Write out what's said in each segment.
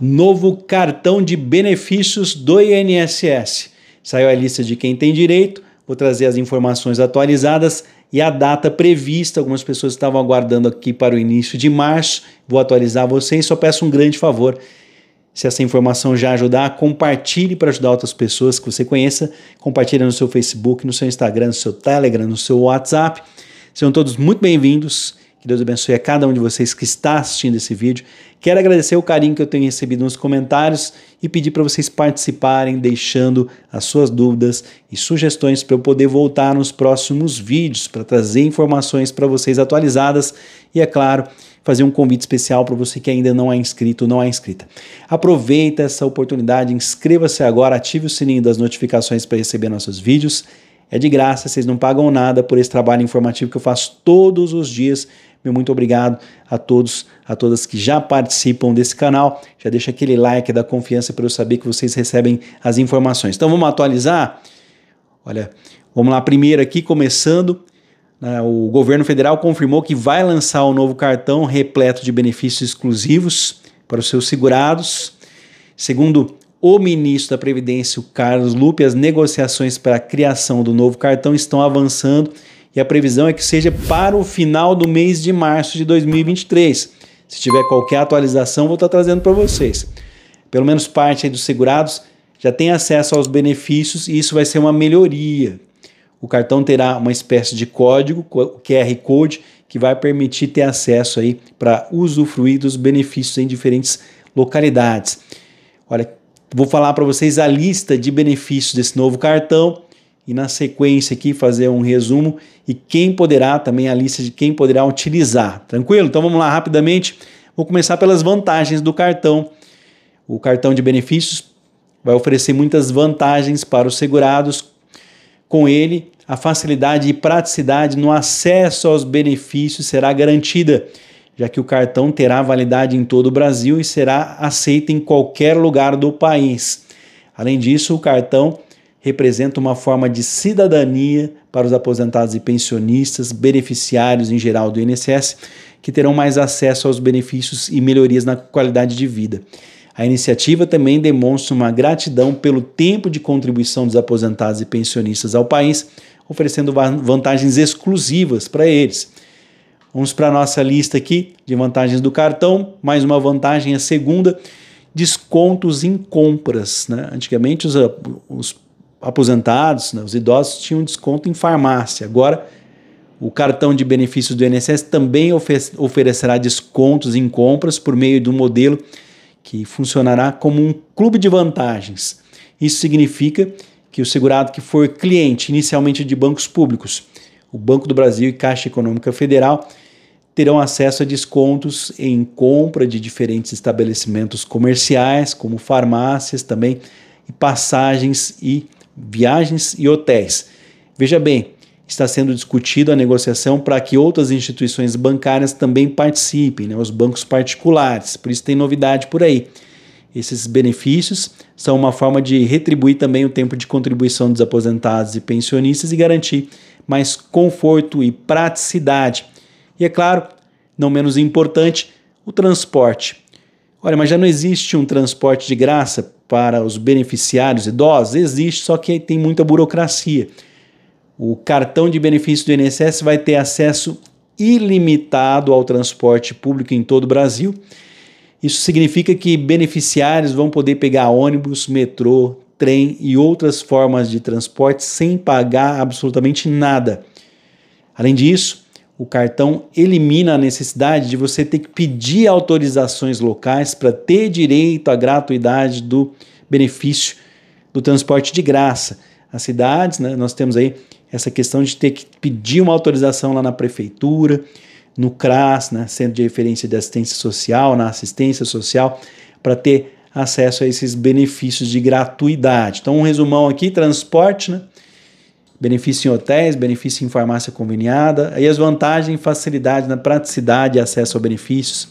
novo cartão de benefícios do INSS. Saiu a lista de quem tem direito, vou trazer as informações atualizadas e a data prevista. Algumas pessoas estavam aguardando aqui para o início de março. Vou atualizar vocês, só peço um grande favor. Se essa informação já ajudar, compartilhe para ajudar outras pessoas que você conheça. Compartilhe no seu Facebook, no seu Instagram, no seu Telegram, no seu WhatsApp. Sejam todos muito bem-vindos que Deus abençoe a cada um de vocês que está assistindo esse vídeo. Quero agradecer o carinho que eu tenho recebido nos comentários e pedir para vocês participarem, deixando as suas dúvidas e sugestões para eu poder voltar nos próximos vídeos para trazer informações para vocês atualizadas e, é claro, fazer um convite especial para você que ainda não é inscrito, não é inscrita. Aproveita essa oportunidade, inscreva-se agora, ative o sininho das notificações para receber nossos vídeos. É de graça, vocês não pagam nada por esse trabalho informativo que eu faço todos os dias meu muito obrigado a todos, a todas que já participam desse canal. Já deixa aquele like da confiança para eu saber que vocês recebem as informações. Então vamos atualizar? Olha, vamos lá, primeiro aqui começando. Né, o governo federal confirmou que vai lançar o um novo cartão repleto de benefícios exclusivos para os seus segurados. Segundo o ministro da Previdência, o Carlos Lupe, as negociações para a criação do novo cartão estão avançando e a previsão é que seja para o final do mês de março de 2023. Se tiver qualquer atualização, vou estar trazendo para vocês. Pelo menos parte dos segurados já tem acesso aos benefícios e isso vai ser uma melhoria. O cartão terá uma espécie de código, QR Code, que vai permitir ter acesso aí para usufruir dos benefícios em diferentes localidades. Olha, vou falar para vocês a lista de benefícios desse novo cartão e na sequência aqui fazer um resumo e quem poderá também a lista de quem poderá utilizar. Tranquilo? Então vamos lá rapidamente. Vou começar pelas vantagens do cartão. O cartão de benefícios vai oferecer muitas vantagens para os segurados. Com ele, a facilidade e praticidade no acesso aos benefícios será garantida, já que o cartão terá validade em todo o Brasil e será aceito em qualquer lugar do país. Além disso, o cartão representa uma forma de cidadania para os aposentados e pensionistas, beneficiários em geral do INSS, que terão mais acesso aos benefícios e melhorias na qualidade de vida. A iniciativa também demonstra uma gratidão pelo tempo de contribuição dos aposentados e pensionistas ao país, oferecendo vantagens exclusivas para eles. Vamos para a nossa lista aqui de vantagens do cartão. Mais uma vantagem, a segunda, descontos em compras. Né? Antigamente, os, os aposentados, né, os idosos tinham desconto em farmácia. Agora, o cartão de benefícios do INSS também oferecerá descontos em compras por meio do modelo que funcionará como um clube de vantagens. Isso significa que o segurado que for cliente inicialmente de bancos públicos, o Banco do Brasil e Caixa Econômica Federal, terão acesso a descontos em compra de diferentes estabelecimentos comerciais, como farmácias também, e passagens e viagens e hotéis. Veja bem, está sendo discutida a negociação para que outras instituições bancárias também participem, né, os bancos particulares. Por isso tem novidade por aí. Esses benefícios são uma forma de retribuir também o tempo de contribuição dos aposentados e pensionistas e garantir mais conforto e praticidade. E é claro, não menos importante, o transporte. Olha, mas já não existe um transporte de graça para os beneficiários idosos? Existe, só que tem muita burocracia. O cartão de benefício do INSS vai ter acesso ilimitado ao transporte público em todo o Brasil. Isso significa que beneficiários vão poder pegar ônibus, metrô, trem e outras formas de transporte sem pagar absolutamente nada. Além disso, o cartão elimina a necessidade de você ter que pedir autorizações locais para ter direito à gratuidade do benefício do transporte de graça. As cidades, né, nós temos aí essa questão de ter que pedir uma autorização lá na prefeitura, no CRAS, né, Centro de Referência de Assistência Social, na assistência social, para ter acesso a esses benefícios de gratuidade. Então, um resumão aqui: transporte, né? benefício em hotéis, benefício em farmácia conveniada, aí as vantagens, facilidade na praticidade, acesso a benefícios,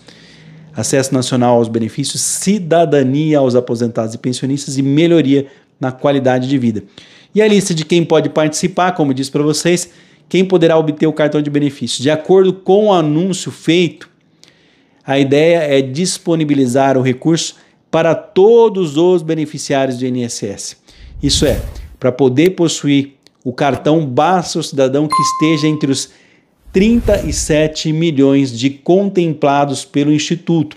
acesso nacional aos benefícios, cidadania aos aposentados e pensionistas e melhoria na qualidade de vida. E a lista de quem pode participar, como eu disse para vocês, quem poderá obter o cartão de benefícios. De acordo com o anúncio feito, a ideia é disponibilizar o recurso para todos os beneficiários do INSS. Isso é, para poder possuir o cartão basta o cidadão que esteja entre os 37 milhões de contemplados pelo Instituto.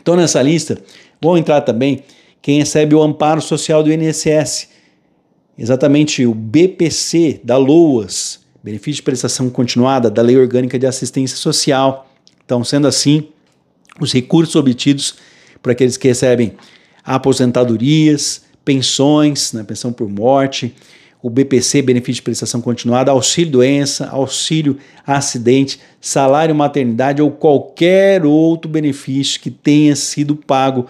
Então, nessa lista, vão entrar também quem recebe o amparo social do INSS, exatamente o BPC da LOAS, Benefício de Prestação Continuada da Lei Orgânica de Assistência Social. Então, sendo assim, os recursos obtidos para aqueles que recebem aposentadorias, pensões, né, pensão por morte, o BPC, benefício de prestação continuada, auxílio doença, auxílio acidente, salário maternidade ou qualquer outro benefício que tenha sido pago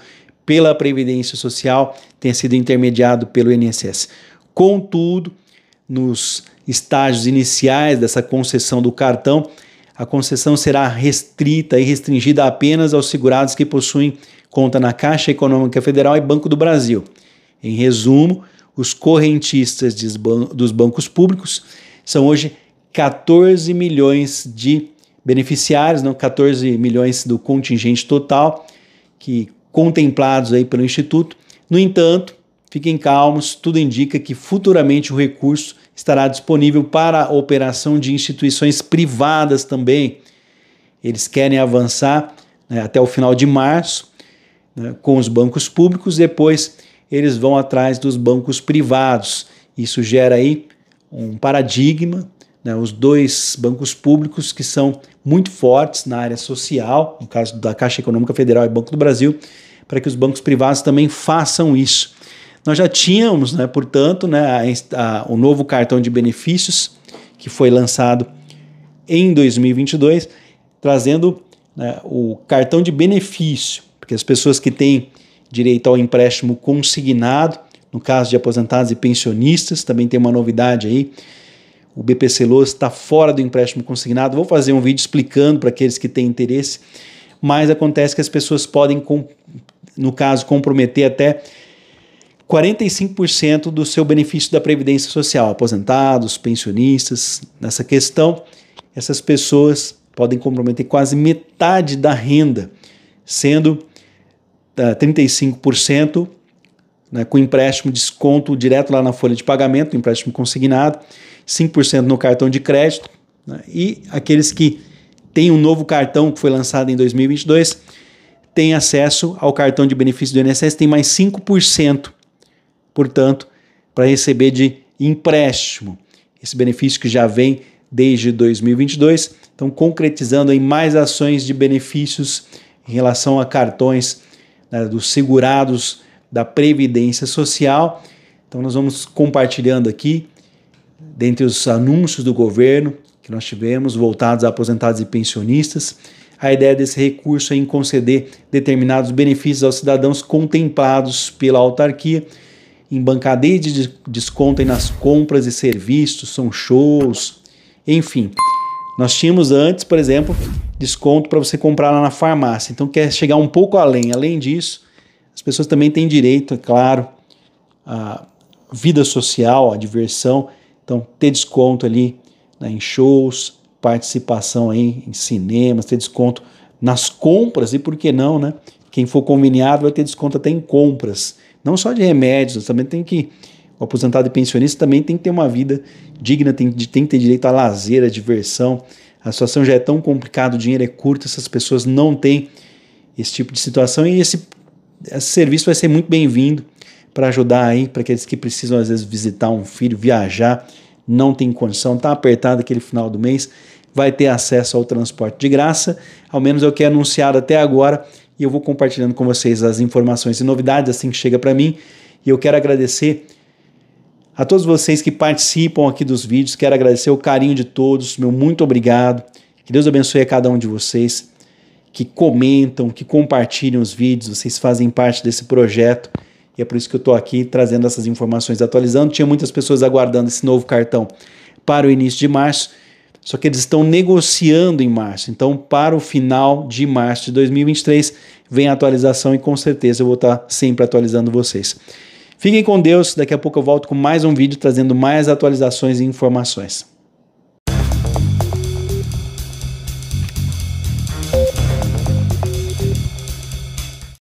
pela Previdência Social, tenha sido intermediado pelo INSS. Contudo, nos estágios iniciais dessa concessão do cartão, a concessão será restrita e restringida apenas aos segurados que possuem conta na Caixa Econômica Federal e Banco do Brasil. Em resumo, os correntistas dos bancos públicos são hoje 14 milhões de beneficiários, não 14 milhões do contingente total que contemplados aí pelo instituto. No entanto, fiquem calmos, tudo indica que futuramente o recurso estará disponível para a operação de instituições privadas também. Eles querem avançar né, até o final de março né, com os bancos públicos, depois eles vão atrás dos bancos privados. Isso gera aí um paradigma, né? os dois bancos públicos que são muito fortes na área social, no caso da Caixa Econômica Federal e Banco do Brasil, para que os bancos privados também façam isso. Nós já tínhamos, né, portanto, né, a, a, o novo cartão de benefícios que foi lançado em 2022, trazendo né, o cartão de benefício, porque as pessoas que têm direito ao empréstimo consignado, no caso de aposentados e pensionistas, também tem uma novidade aí. O BPC Loas está fora do empréstimo consignado. Vou fazer um vídeo explicando para aqueles que têm interesse, mas acontece que as pessoas podem, no caso, comprometer até 45% do seu benefício da Previdência Social, aposentados, pensionistas. Nessa questão, essas pessoas podem comprometer quase metade da renda, sendo 35%, eh, né, com empréstimo, desconto direto lá na folha de pagamento, empréstimo consignado, 5% no cartão de crédito. Né, e aqueles que têm um novo cartão que foi lançado em 2022 têm acesso ao cartão de benefício do INSS, tem mais 5%, portanto, para receber de empréstimo. Esse benefício que já vem desde 2022, então concretizando em mais ações de benefícios em relação a cartões né, dos segurados da Previdência Social. Então, nós vamos compartilhando aqui, dentre os anúncios do governo que nós tivemos, voltados a aposentados e pensionistas, a ideia desse recurso é em conceder determinados benefícios aos cidadãos contemplados pela autarquia, em bancadeia de desconto nas compras e serviços, são shows, enfim. Nós tínhamos antes, por exemplo, desconto para você comprar lá na farmácia. Então quer chegar um pouco além. Além disso, as pessoas também têm direito, é claro, à vida social, à diversão. Então ter desconto ali né, em shows, participação aí em cinemas, ter desconto nas compras e por que não, né? Quem for conveniado vai ter desconto até em compras, não só de remédios, também tem que o aposentado e pensionista também tem que ter uma vida digna, tem, tem que ter direito a lazer, a diversão. A situação já é tão complicada, o dinheiro é curto, essas pessoas não têm esse tipo de situação e esse, esse serviço vai ser muito bem-vindo para ajudar aí, para aqueles que precisam às vezes visitar um filho, viajar, não tem condição, está apertado aquele final do mês, vai ter acesso ao transporte de graça. Ao menos é o que é anunciado até agora e eu vou compartilhando com vocês as informações e novidades assim que chega para mim. E eu quero agradecer a todos vocês que participam aqui dos vídeos, quero agradecer o carinho de todos, meu muito obrigado. Que Deus abençoe a cada um de vocês que comentam, que compartilham os vídeos, vocês fazem parte desse projeto. E é por isso que eu estou aqui trazendo essas informações, atualizando. Tinha muitas pessoas aguardando esse novo cartão para o início de março, só que eles estão negociando em março. Então, para o final de março de 2023, vem a atualização e com certeza eu vou estar tá sempre atualizando vocês. Fiquem com Deus, daqui a pouco eu volto com mais um vídeo trazendo mais atualizações e informações.